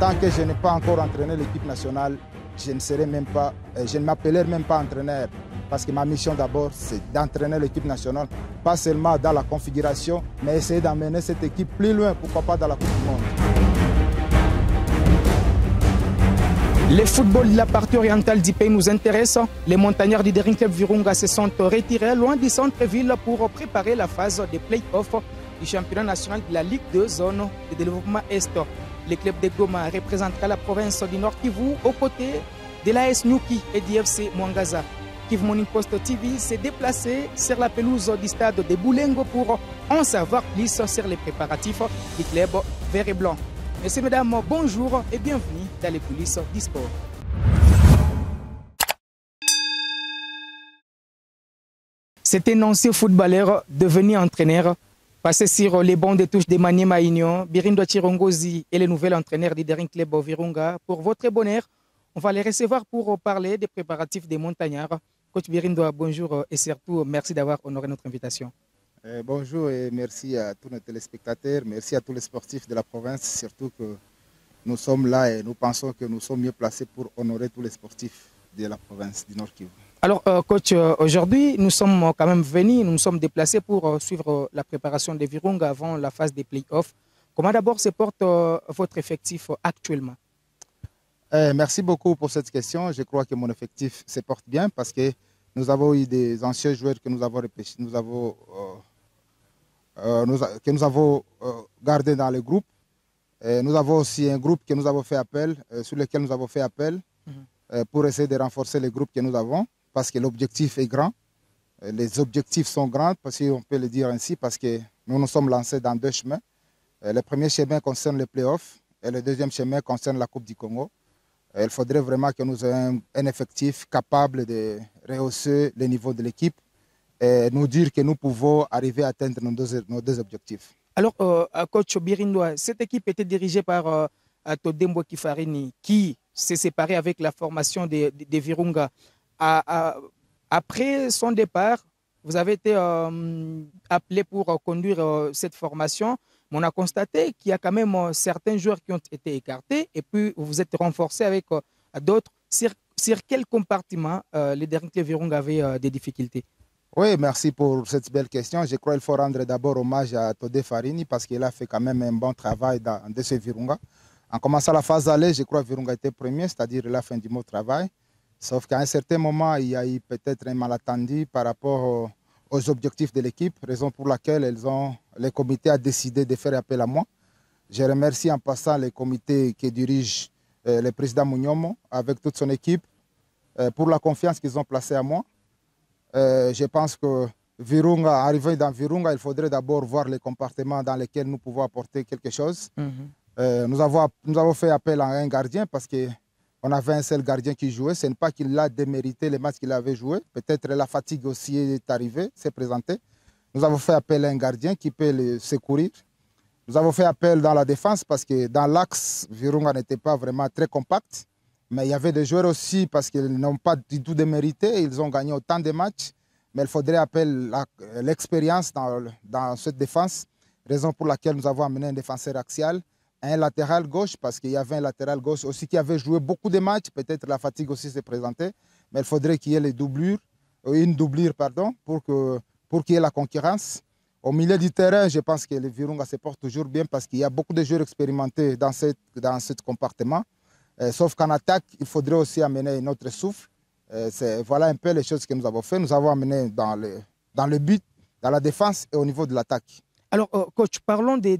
Tant que je n'ai pas encore entraîné l'équipe nationale, je ne serai même pas, euh, je ne m'appellerai même pas entraîneur. Parce que ma mission d'abord, c'est d'entraîner l'équipe nationale, pas seulement dans la configuration, mais essayer d'amener cette équipe plus loin, pourquoi pas dans la Coupe du Monde. Le football de la partie orientale du pays nous intéresse. Les montagnards du Derinkev Virunga se sont retirés loin du centre-ville pour préparer la phase des play-offs du championnat national de la Ligue 2 zone de développement Est. Le club de Goma représentera la province du Nord Kivu aux côtés de l'AS Nuki et du FC Mwangaza. Kivu Post TV s'est déplacé sur la pelouse du stade de Boulengo pour en savoir plus sur les préparatifs du club vert et blanc. Messieurs, mesdames, bonjour et bienvenue dans les coulisses du sport. Cet énoncé footballeur devenu entraîneur Passé sur les bons de touches de Mané Maïnion, Birindo Chirongozi et le nouvel entraîneur du Daring Club Virunga. Pour votre bonheur, on va les recevoir pour parler des préparatifs des montagnards. Coach Birindo, bonjour euh, et surtout merci d'avoir honoré notre invitation. Euh, bonjour et merci à tous nos téléspectateurs, merci à tous les sportifs de la province, surtout que nous sommes là et nous pensons que nous sommes mieux placés pour honorer tous les sportifs de la province du Nord-Kivu. Alors, euh, coach, euh, aujourd'hui, nous sommes euh, quand même venus, nous nous sommes déplacés pour suivre la préparation des Virunga avant la phase des playoffs. Comment d'abord se porte votre effectif actuellement eh, Merci beaucoup pour cette question. Je crois que mon effectif se porte bien parce que nous avons eu des anciens joueurs que nous avons, nous avons, que nous avons gardés dans le groupe. nous avons aussi un groupe que nous avons fait appel, sur lequel nous avons fait appel mhm. pour essayer de renforcer le groupe que nous avons parce que l'objectif est grand. Euh, les objectifs sont grands, parce on peut le dire ainsi, parce que nous nous sommes lancés dans deux chemins. Euh, le premier chemin concerne les playoffs et le deuxième chemin concerne la Coupe du Congo. Euh, il faudrait vraiment que nous ayons un effectif capable de rehausser le niveau de l'équipe et nous dire que nous pouvons arriver à atteindre nos deux, objectifs. Alors, euh, coach Birindoua, cette équipe était dirigée par Todembo Kifarini, qui s'est séparé avec la formation des de Virunga après son départ, vous avez été euh, appelé pour euh, conduire euh, cette formation. on a constaté qu'il y a quand même certains joueurs qui ont été écartés et puis vous vous êtes renforcé avec d'autres. Sur, quel compartiment les derniers Virung avaient des difficultés oui, merci pour cette belle question. Je crois qu'il faut rendre d'abord hommage à Todé Farini parce qu'il a fait quand même un bon travail dans, de ce Virunga. En commençant la phase aller, je crois que Virunga était premier, c'est-à-dire la fin du mot travail. Sauf qu'à un certain moment, il y a eu peut-être un malentendu par rapport aux objectifs de l'équipe, raison pour laquelle elles ont, le comité a décidé de faire appel à moi. Je remercie en passant le comité qui dirige euh, le président Mugnomo avec toute son équipe euh, pour la confiance qu'ils ont placée à moi. Euh, je pense que Virunga, arrivé dans Virunga, il faudrait d'abord voir les comportements dans lesquels nous pouvons apporter quelque chose. Mhm. nous, avons, nous avons fait appel à un gardien parce que on avait un seul gardien qui jouait. Ce n'est pas qu'il a démérité les matchs qu'il avait joués. Peut-être la fatigue aussi est arrivée, s'est présentée. Nous avons fait appel à un gardien qui peut le secourir. Nous avons fait appel dans la défense parce que dans l'axe, Virunga n'était pas vraiment très compact. Mais il y avait des joueurs aussi parce qu'ils n'ont pas du tout démérité. Ils ont gagné autant de matchs. Mais il faudrait appeler l'expérience dans cette défense. Raison pour laquelle nous avons amené un défenseur axial un latéral gauche, parce qu'il y avait un latéral gauche aussi qui avait joué beaucoup de matchs, peut-être la fatigue aussi s'est présentée, mais il faudrait qu'il y ait les doublures, euh, une doublure pardon, pour qu'il pour y ait la concurrence. Au milieu du terrain, je pense que le Virunga se porte toujours bien parce qu'il y a beaucoup de joueurs expérimentés dans, cette, dans ce compartiment. Euh, sauf qu'en attaque, il faudrait aussi amener autre souffle. Euh, voilà un peu les choses que nous avons fait. Nous avons amené dans le, dans le but, dans la défense et au niveau de l'attaque. Alors, euh, coach, parlons des,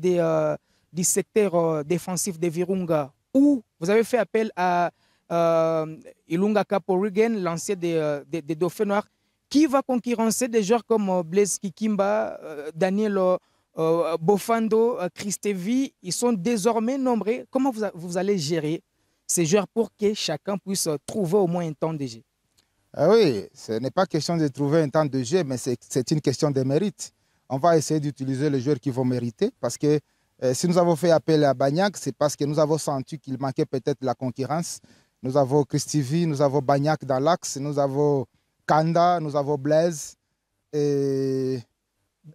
du secteur euh, défensif de Virunga, où vous avez fait appel à euh, Ilunga Kaporigen, l'ancien euh, des, des, Dauphins Noirs, qui va concurrencer des joueurs comme euh, Blaise Kikimba, Daniel Bofando, Christevi. Ils sont désormais nombreux. Comment vous, allez gérer ces joueurs pour que chacun puisse trouver au moins un temps de jeu ah Oui, ce n'est pas question de trouver un temps de jeu, mais c'est une question de mérite. On va essayer d'utiliser les joueurs qui vont mériter parce que euh, si nous avons fait appel à Bagnac, c'est parce que nous avons senti qu'il manquait peut-être la concurrence. Nous avons V, nous avons Bagnac dans l'axe, nous avons Kanda, nous avons Blaise et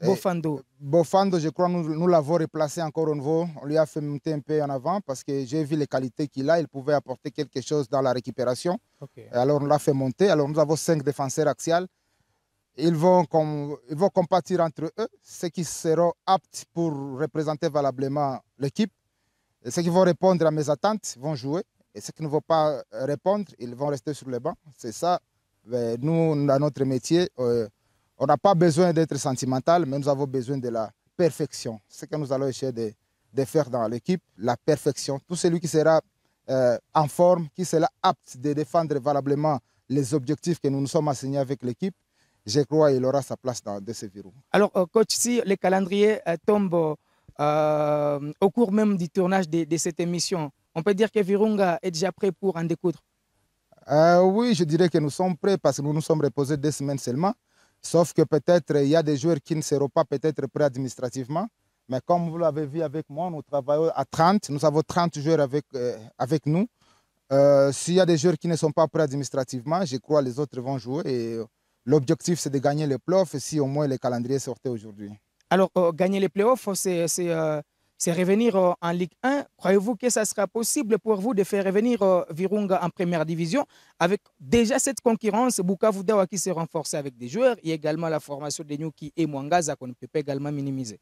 Bofando. Bofando, je crois, nous, l'avons replacé encore au nouveau. On lui a fait monter un peu en avant parce que j'ai vu les qualités qu'il a. Il pouvait apporter quelque chose dans la récupération. Alors, on l'a fait monter. Alors, nous avons cinq défenseurs axiales. Ils vont, com ils vont compatir entre eux ceux qui seront aptes pour représenter valablement l'équipe. Ceux qui vont répondre à mes attentes vont jouer. Et ceux qui ne vont pas répondre, ils vont rester sur le banc. C'est ça. nous, dans notre métier, euh, on n'a pas besoin d'être sentimental, mais nous avons besoin de la perfection. Ce que nous allons essayer de, faire dans l'équipe, la perfection. Tout celui qui sera euh, en forme, qui sera apte de défendre valablement les objectifs que nous nous sommes assignés avec l'équipe, je crois qu'il aura sa place dans de ce virus. Alors, euh, coach, si le calendrier euh, tombe euh, au cours même du tournage de, cette émission, on peut dire que Virunga est déjà prêt pour en découdre Oui, je dirais que nous sommes prêts parce que nous nous sommes reposés deux semaines seulement. Sauf que peut-être il y a des joueurs qui ne seront pas peut-être prêts administrativement. Mais comme vous l'avez vu avec moi, nous travaillons à 30. Nous avons 30 joueurs avec, avec nous. S'il y a des joueurs qui ne sont pas prêts administrativement, je crois que les autres vont jouer et L'objectif, c'est de gagner les playoffs si au moins le calendrier sortait aujourd'hui. Alors, euh, gagner les playoffs, c'est euh, revenir euh, en Ligue 1. Croyez-vous que ça sera possible pour vous de faire revenir Virunga en première division avec déjà cette concurrence, Bukavu qui s'est renforcé avec des joueurs et également la formation de Nuki et Mwangaza qu'on ne peut pas également minimiser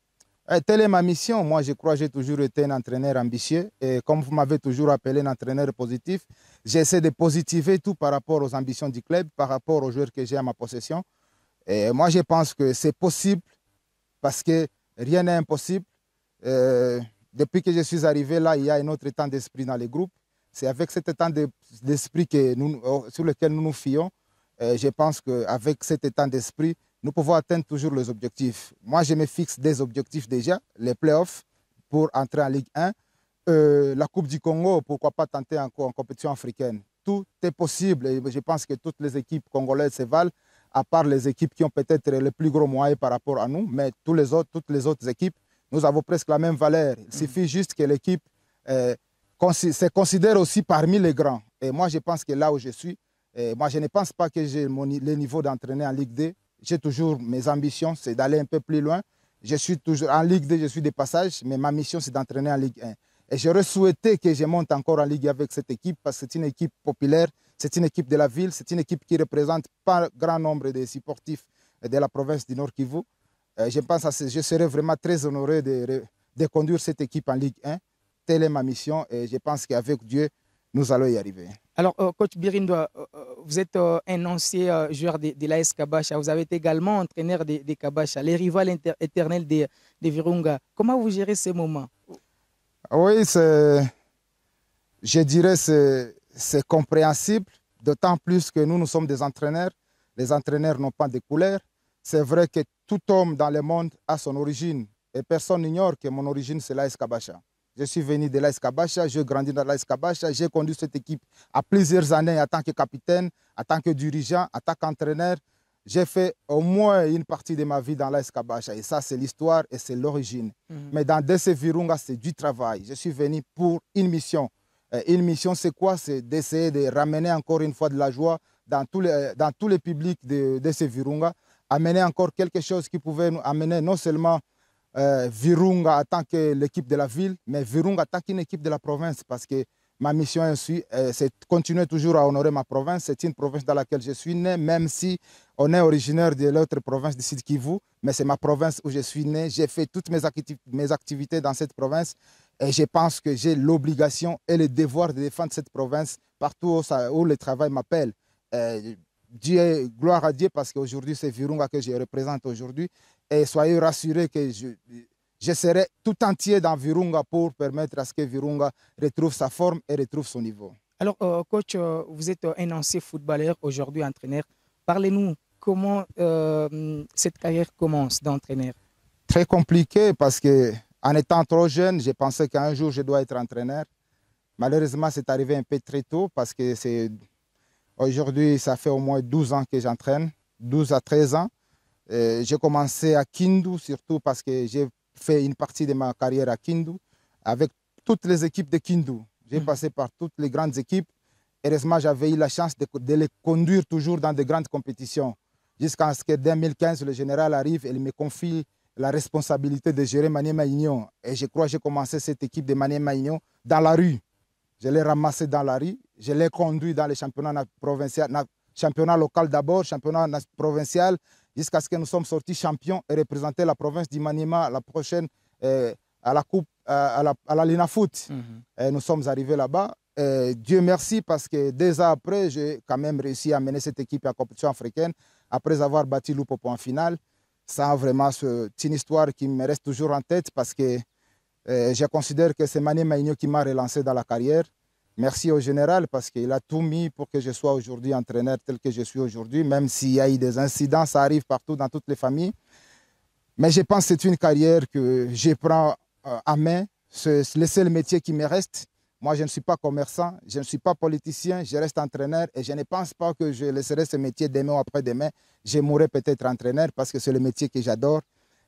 eh, telle est ma mission. Moi, je crois que j'ai toujours été un entraîneur ambitieux. Et comme vous m'avez toujours appelé un entraîneur positif, j'essaie de positiver tout par rapport aux ambitions du club, par rapport aux joueurs que j'ai à ma possession. Et moi, je pense que c'est possible parce que rien n'est impossible. Euh, depuis que je suis arrivé là, il y a un autre temps d'esprit dans les groupes. C'est avec cet état d'esprit que nous, euh, sur lequel nous nous fions. je pense qu'avec cet état d'esprit, nous pouvons atteindre toujours les objectifs. Moi, je me fixe des objectifs déjà, les playoffs pour entrer en Ligue 1, euh, la Coupe du Congo, pourquoi pas tenter encore en compétition africaine. Tout est possible je pense que toutes les équipes congolaises se valent, à part les équipes qui ont peut-être les plus gros moyens par rapport à nous, mais toutes les autres équipes, nous avons presque la même valeur. Il mm. suffit juste que l'équipe euh, se considère aussi parmi les grands. Et moi, je pense que là où je suis, moi, je ne pense pas que j'ai le niveau d'entraîner en Ligue 2 j'ai toujours mes ambitions, c'est d'aller un peu plus loin. Je suis toujours en Ligue 2, je suis de passage, mais ma mission, c'est d'entraîner en Ligue 1. Et j'aurais souhaité que je monte encore en Ligue avec cette équipe parce que c'est une équipe populaire, c'est une équipe de la ville, c'est une équipe qui représente pas grand nombre de sportifs de la province du Nord Kivu. Euh, je pense je serais vraiment très honoré de conduire cette équipe en Ligue 1. Telle est ma mission et je pense qu'avec Dieu, nous allons y arriver. Alors, euh, coach Birindo, euh, euh, vous êtes un ancien joueur de, l'AS Kabacha. Vous avez également entraîneur des de Kabacha, les rivales éternels des de Virunga. Comment vous gérez ces moments ah Oui, je dirais que c'est compréhensible, d'autant plus que nous, nous sommes des entraîneurs. Les entraîneurs n'ont pas de couleur. C'est vrai que tout homme dans le monde a son origine et personne n'ignore que mon origine, c'est l'AS Kabacha. Je suis venu de l'Escabacha. Kabacha, je grandis dans l'Escabacha. j'ai conduit cette équipe à plusieurs années en tant que capitaine, en tant que dirigeant, en tant qu'entraîneur. J'ai fait au moins une partie de ma vie dans l'Escabacha, et ça c'est l'histoire et c'est l'origine. Mhm. Mais dans DC Virunga, c'est du travail. Je suis venu pour une mission. une mission c'est quoi C'est d'essayer de ramener encore une fois de la joie dans tous les, dans tous les publics de DC Virunga, amener encore quelque chose qui pouvait nous amener non seulement euh, Virunga tant que l'équipe de la ville, mais Virunga attaque une équipe de la province parce que ma mission aussi, euh, de c'est continuer toujours à honorer ma province. C'est une province dans laquelle je suis né, même si on est originaire de l'autre province du Sud Kivu, mais c'est ma province où je suis né. J'ai fait toutes mes, mes activités dans cette province et je pense que j'ai l'obligation et le devoir de défendre cette province partout où, le travail m'appelle. Euh, Dieu, gloire à Dieu parce qu'aujourd'hui c'est Virunga que je représente aujourd'hui et soyez rassurés que je, serai tout entier dans Virunga pour permettre à ce que Virunga retrouve sa forme et retrouve son niveau. Alors, euh, coach, euh, vous êtes un ancien footballeur, aujourd'hui entraîneur. Parlez-nous comment euh, cette carrière commence d'entraîneur. Très compliqué parce que en étant trop jeune, j'ai pensé qu'un jour je dois être entraîneur. Malheureusement, c'est arrivé un peu très tôt parce que c'est aujourd'hui, ça fait au moins 12 ans que j'entraîne, 12 à 13 ans. Euh, j'ai commencé à Kindu, surtout parce que j'ai fait une partie de ma carrière à Kindu, avec toutes les équipes de Kindu. J'ai mhm. passé par toutes les grandes équipes. Heureusement, j'avais eu la chance de, les conduire toujours dans de grandes compétitions. Jusqu'à ce que 2015, le général arrive et il me confie la responsabilité de gérer Mané Maïnion. Et je crois que j'ai commencé cette équipe de Mané Maïnion dans la rue. Je l'ai ramassée dans la rue. Je l'ai conduite dans les championnats provinciaux, championnat local d'abord, championnat provincial jusqu'à ce que nous sommes sortis champions et représenter la province du la prochaine euh, à la Coupe, à, la, à Lina Foot. Mhm. nous sommes arrivés là-bas. Dieu merci parce que deux ans après, j'ai quand même réussi à mener cette équipe à la compétition africaine après avoir battu au en finale. Ça, vraiment, c'est une histoire qui me reste toujours en tête parce que euh, je considère que c'est Mané Maïno qui m'a relancé dans la carrière. Merci au général parce qu'il a tout mis pour que je sois aujourd'hui entraîneur tel que je suis aujourd'hui, même s'il y a eu des incidents, ça arrive partout dans toutes les familles. Mais je pense que c'est une carrière que je prends euh, à main. C'est le seul métier qui me reste. Moi, je ne suis pas commerçant, je ne suis pas politicien, je reste entraîneur et je ne pense pas que je laisserai ce métier demain ou après-demain. Je mourrai peut-être entraîneur parce que c'est le métier que j'adore.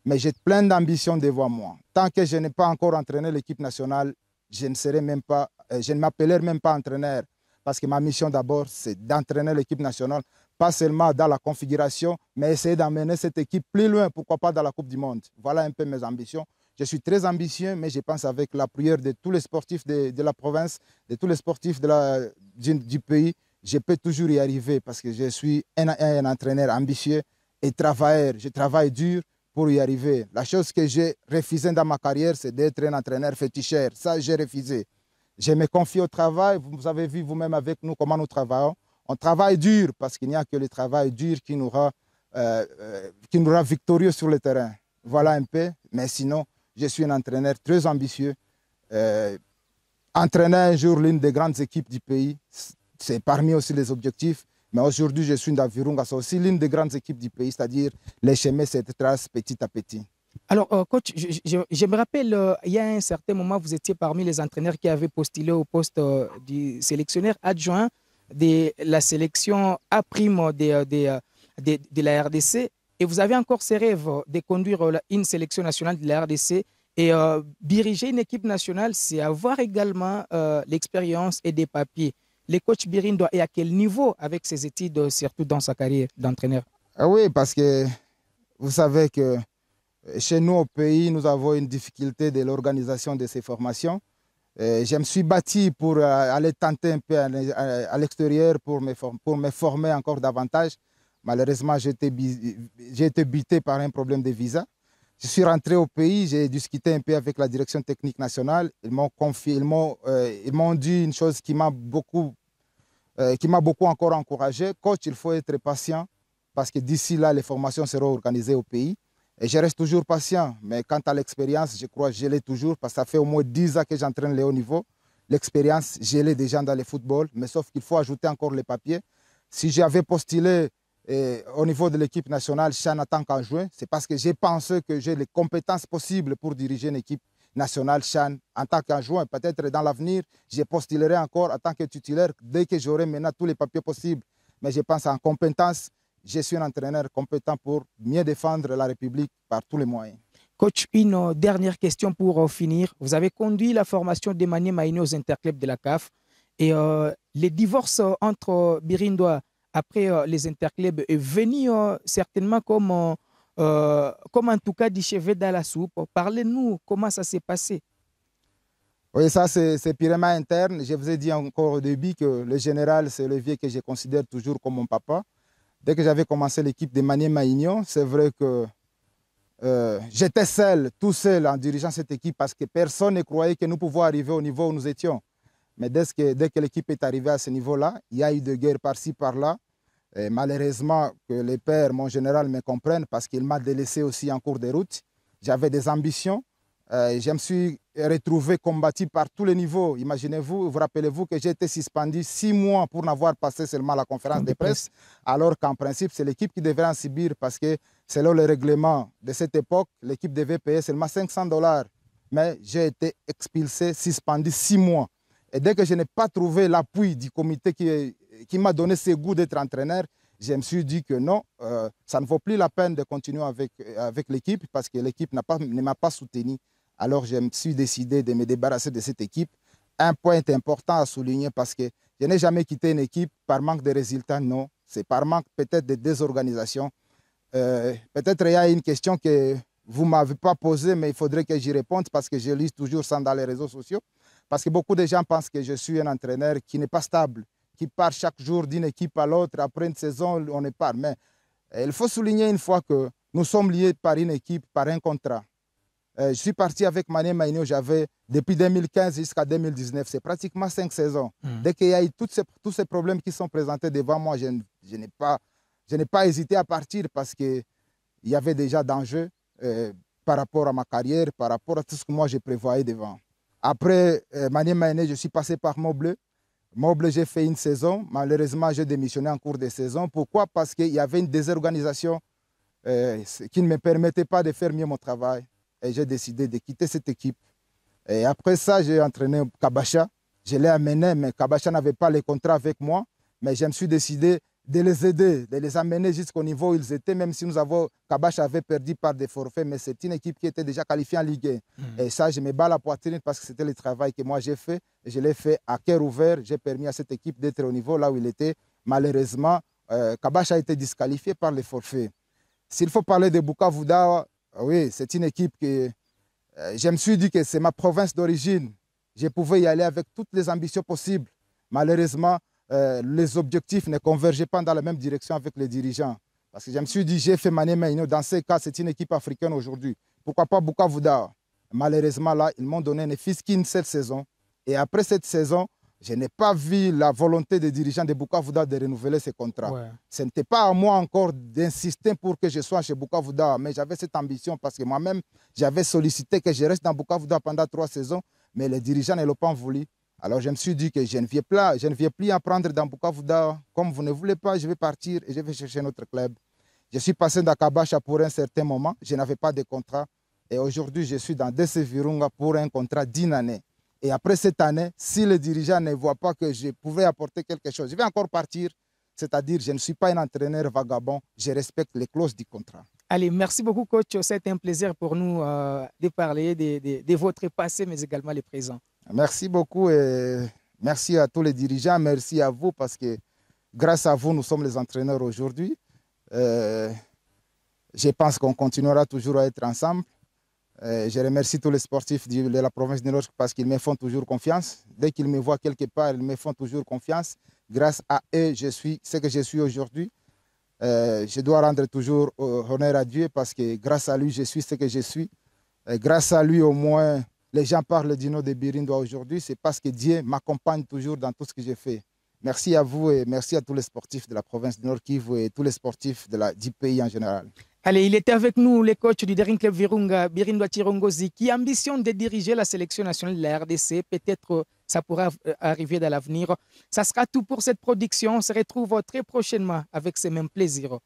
Mais j'ai plein d'ambitions devant moi. Tant que je n'ai pas encore entraîné l'équipe nationale, je ne serai même pas euh, je ne m'appellerai même pas entraîneur, parce que ma mission d'abord, c'est d'entraîner l'équipe nationale, pas seulement dans la configuration, mais essayer d'amener cette équipe plus loin, pourquoi pas dans la Coupe du Monde. Voilà un peu mes ambitions. Je suis très ambitieux, mais je pense avec la prière de tous les sportifs de, la province, de tous les sportifs de la, du, pays, je peux toujours y arriver parce que je suis un, entraîneur ambitieux et travailleur. Je travaille dur pour y arriver. La chose que j'ai refusée dans ma carrière, c'est d'être un entraîneur féticheur. Ça, j'ai refusé. Je me confie au travail. Vous avez vu vous-même avec nous comment nous travaillons. On travaille dur parce qu'il n'y a que le travail dur qui nous rend, euh, euh, victorieux sur le terrain. Voilà un peu. Mais sinon, je suis un entraîneur très ambitieux. Euh, entraîner un jour l'une des grandes équipes du pays, c'est parmi aussi les objectifs. Mais aujourd'hui, je suis dans Virunga, c'est aussi l'une des grandes équipes du pays, c'est-à-dire les chemins se tracent petit à petit. Alors, euh, coach, je, me rappelle, euh, il y a un certain moment, vous étiez parmi les entraîneurs qui avaient postulé au poste euh, du sélectionnaire adjoint de la sélection A' prime de, de, la RDC. Et vous avez encore ce rêve de conduire une sélection nationale de la RDC et diriger une équipe nationale, c'est avoir également l'expérience et des papiers. Le coach Birin doit et à quel niveau avec ses études, surtout dans sa carrière d'entraîneur ah oui, parce que vous savez que euh, chez nous, au pays, nous avons une difficulté de l'organisation de ces formations. Euh, je me suis bâti pour euh, aller tenter un peu à l'extérieur pour me, former encore davantage. Malheureusement, j'ai été buté par un problème de visa. Je suis rentré au pays, j'ai discuté un peu avec la direction technique nationale. Ils m'ont confié, ils m'ont, dit une chose qui m'a beaucoup, qui m'a beaucoup encore encouragé. Coach, il faut être patient parce que d'ici là, les formations seront organisées au pays. Et je reste toujours patient. Mais quant à l'expérience, je crois que je l'ai toujours parce que ça fait au moins 10 ans que j'entraîne les hauts niveaux. L'expérience, je l'ai déjà dans le football. Mais sauf qu'il faut ajouter encore les papiers. Si j'avais postulé eh, au niveau de l'équipe nationale, Chan en tant qu'enjoué, c'est parce que j'ai pensé que j'ai les compétences possibles pour diriger une équipe nationale Chan en tant qu'enjoué. Peut-être dans l'avenir, je postulerai encore en tant que titulaire dès que j'aurai maintenant tous les papiers possibles. Mais je pense en compétences je suis un entraîneur compétent pour mieux défendre la République par tous les moyens. Coach, une euh, dernière question pour euh, finir. Vous avez conduit la formation d'Emmanuel Maïné aux interclubs de la CAF et euh, les divorces euh, entre Birindois après les interclubs est venu certainement comme, comme en tout cas du chevet dans la soupe. Parlez-nous comment ça s'est passé. Oui, ça c'est purement interne. Je vous ai dit encore au début que le général, c'est le vieux que je considère toujours comme mon papa. Dès que j'avais commencé l'équipe de Manier Maïnion, c'est vrai que euh, j'étais seul, tout seul en dirigeant cette équipe parce que personne ne croyait que nous pouvions arriver au niveau où nous étions. Mais dès que, dès que l'équipe est arrivée à ce niveau-là, il y a eu des guerres par-ci, par-là. Et malheureusement, que les pères, mon général, me comprennent parce qu'il m'a délaissé aussi en cours de route. J'avais des ambitions. Euh, je me suis retrouvé combattu par tous les niveaux. Imaginez-vous, vous rappelez-vous que j'ai été suspendu six mois pour n'avoir passé seulement la conférence de presse, alors qu'en principe, c'est l'équipe qui devrait en subir parce que selon le règlement de cette époque, l'équipe devait payer seulement 500 dollars. Mais j'ai été expulsé, suspendu six mois. Et dès que je n'ai pas trouvé l'appui du comité qui, qui m'a donné ce goût d'être entraîneur, je me suis dit que non, euh, ça ne vaut plus la peine de continuer avec, avec l'équipe parce que l'équipe ne m'a pas soutenu. Alors je me suis décidé de me débarrasser de cette équipe. Un point important à souligner parce que je n'ai jamais quitté une équipe par manque de résultats, non. C'est par manque peut-être de désorganisation. Euh, peut-être il y a une question que vous ne m'avez pas posée, mais il faudrait que j'y réponde parce que je lis toujours ça dans les réseaux sociaux. Parce que beaucoup de gens pensent que je suis un entraîneur qui n'est pas stable, qui part chaque jour d'une équipe à l'autre. Après une saison, on ne part. Mais il faut souligner une fois que nous sommes liés par une équipe, par un contrat. Euh, je suis parti avec Mané Maïno, j'avais depuis 2015 jusqu'à 2019, c'est pratiquement cinq saisons. Hmm. Dès qu'il y a eu ces, tous ces problèmes qui sont présentés devant moi, je, je n'ai pas, hésité à partir parce qu'il y avait déjà d'enjeux euh, par rapport à ma carrière, par rapport à tout ce que moi je prévoyais devant. Après euh, Mané Maïné, je suis passé par Moble. Moble, j'ai fait une saison. Malheureusement, j'ai démissionné en cours de saison. Pourquoi Parce qu'il y avait une désorganisation qui ne me permettait pas de faire mieux mon travail et j'ai décidé de quitter cette équipe. Et après ça, j'ai entraîné Kabacha. Je l'ai amené, mais Kabacha n'avait pas les contrats avec moi. Mais je me suis décidé de les aider, de les amener jusqu'au niveau où ils étaient, même si nous avons, Kabacha avait perdu par des forfaits, mais c'est une équipe qui était déjà qualifiée en Ligue 1. Hmm. Et ça, je me bats la poitrine parce que c'était le travail que moi j'ai fait. je l'ai fait à cœur ouvert. J'ai permis à cette équipe d'être au niveau là où il était. Malheureusement, euh, Kabacha a été disqualifié par les forfaits. S'il faut parler de Bukavuda, ah oui, c'est une équipe que euh, je me suis dit que c'est ma province d'origine. Je pouvais y aller avec toutes les ambitions possibles. Malheureusement, euh, les objectifs ne convergeaient pas dans la même direction avec les dirigeants. Parce que je me suis dit, j'ai fait Mané Dans ces cas, c'est une équipe africaine aujourd'hui. Pourquoi pas Bukavuda Malheureusement, là, ils m'ont donné une fils qu'une saison. Et après cette saison, je n'ai pas vu la volonté des dirigeants de Bukavuda de renouveler ces contrats. Ce n'était pas à moi encore d'insister pour que je sois chez Bukavuda. mais j'avais cette ambition parce que moi-même, j'avais sollicité que je reste dans Bukavuda pendant trois saisons, mais les dirigeants ne l'ont pas voulu. Alors je me suis dit que je ne viens plus, je ne plus apprendre dans Bukavuda. Comme vous ne voulez pas, je vais partir et je vais chercher un autre club. Je suis passé d'Akabacha pour un certain moment, je n'avais pas de contrat. Et aujourd'hui, je suis dans Desevirunga pour un contrat d'une année. Et après cette année, si le dirigeant ne voit pas que je pouvais apporter quelque chose, je vais encore partir. C'est-à-dire, je ne suis pas un entraîneur vagabond, je respecte les clauses du contrat. Allez, merci beaucoup, coach. C'est un plaisir pour nous euh, de parler de, votre passé, mais également le présent. Merci beaucoup et merci à tous les dirigeants. Merci à vous parce que grâce à vous, nous sommes les entraîneurs aujourd'hui. Euh, je pense qu'on continuera toujours à être ensemble euh, je remercie tous les sportifs de la province de Nord-Kivu parce qu'ils me font toujours confiance. Dès qu'ils me voient quelque part, ils me font toujours confiance. Grâce à eux, je suis ce que je suis aujourd'hui. Euh, je dois rendre toujours honneur à Dieu parce que grâce à lui, je suis ce que je suis. Euh, grâce à lui, au moins, les gens parlent du nom de Birindois aujourd'hui. C'est parce que Dieu m'accompagne toujours dans tout ce que je fais. Merci à vous et merci à tous les sportifs de la province du Nord Kivu et tous les sportifs de la, du pays en général. Allez, il était avec nous le coach du Daring Club Virunga, Birindo Tirongozi, qui ambitionne de diriger la sélection nationale de la RDC. Peut-être euh, ça pourra euh, arriver dans l'avenir. Ça sera tout pour cette production. On se retrouve très prochainement avec ce même plaisir.